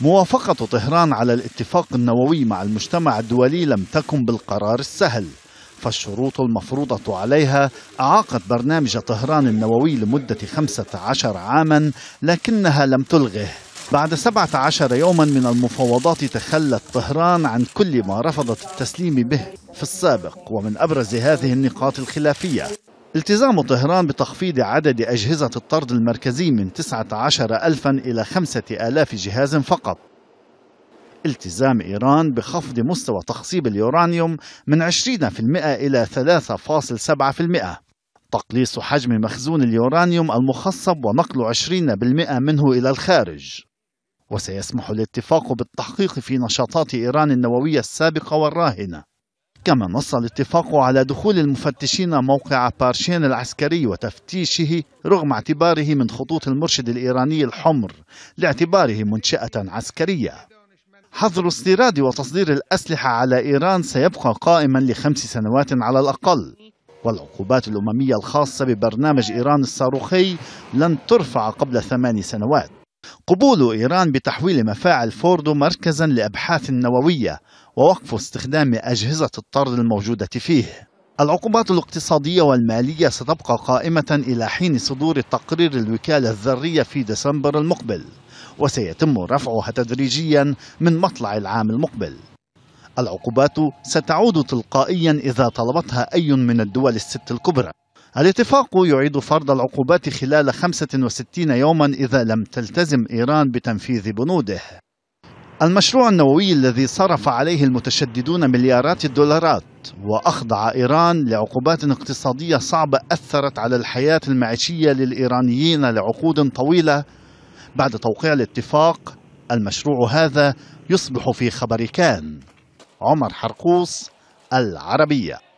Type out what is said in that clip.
موافقة طهران على الاتفاق النووي مع المجتمع الدولي لم تكن بالقرار السهل فالشروط المفروضة عليها أعاقت برنامج طهران النووي لمدة 15 عاما لكنها لم تلغه بعد 17 يوما من المفاوضات تخلت طهران عن كل ما رفضت التسليم به في السابق ومن أبرز هذه النقاط الخلافية التزام طهران بتخفيض عدد أجهزة الطرد المركزي من 19 ألفا إلى 5000 جهاز فقط التزام إيران بخفض مستوى تخصيب اليورانيوم من 20% إلى 3.7% تقليص حجم مخزون اليورانيوم المخصب ونقل 20% منه إلى الخارج وسيسمح الاتفاق بالتحقيق في نشاطات إيران النووية السابقة والراهنة كما نص الاتفاق على دخول المفتشين موقع بارشين العسكري وتفتيشه رغم اعتباره من خطوط المرشد الإيراني الحمر لاعتباره منشأة عسكرية حظر استيراد وتصدير الأسلحة على إيران سيبقى قائما لخمس سنوات على الأقل والعقوبات الأممية الخاصة ببرنامج إيران الصاروخي لن ترفع قبل ثمان سنوات قبول إيران بتحويل مفاعل فوردو مركزا لأبحاث نووية ووقف استخدام أجهزة الطرد الموجودة فيه العقوبات الاقتصادية والمالية ستبقى قائمة إلى حين صدور تقرير الوكالة الذرية في ديسمبر المقبل وسيتم رفعها تدريجيا من مطلع العام المقبل العقوبات ستعود تلقائيا إذا طلبتها أي من الدول الست الكبرى الاتفاق يعيد فرض العقوبات خلال 65 يوما إذا لم تلتزم إيران بتنفيذ بنوده المشروع النووي الذي صرف عليه المتشددون مليارات الدولارات وأخضع إيران لعقوبات اقتصادية صعبة أثرت على الحياة المعيشية للإيرانيين لعقود طويلة بعد توقيع الاتفاق المشروع هذا يصبح في خبر كان عمر حرقوس العربيه